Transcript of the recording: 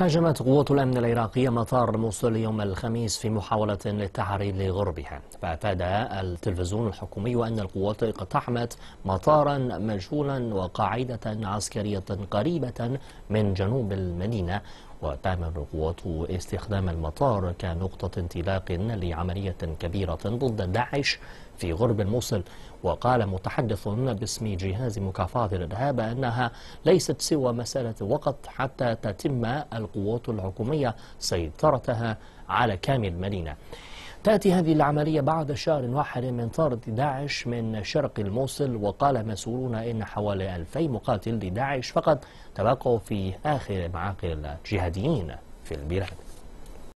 هاجمت قوات الأمن العراقية مطار موصل يوم الخميس في محاولة للتحري لغربها فأفاد التلفزيون الحكومي أن القوات اقتحمت مطارا مجهولا وقاعدة عسكرية قريبة من جنوب المدينة وتعمل القوات استخدام المطار كنقطة انطلاق لعملية كبيرة ضد داعش في غرب الموصل وقال متحدث باسم جهاز مكافحة الإرهاب أنها ليست سوى مسألة وقت حتى تتم القوات الحكومية سيطرتها على كامل المدينة تأتي هذه العملية بعد شهر واحد من طرد داعش من شرق الموصل وقال مسؤولون إن حوالي 2000 مقاتل لداعش فقط تبقوا في آخر معاقل الجهاديين في البلاد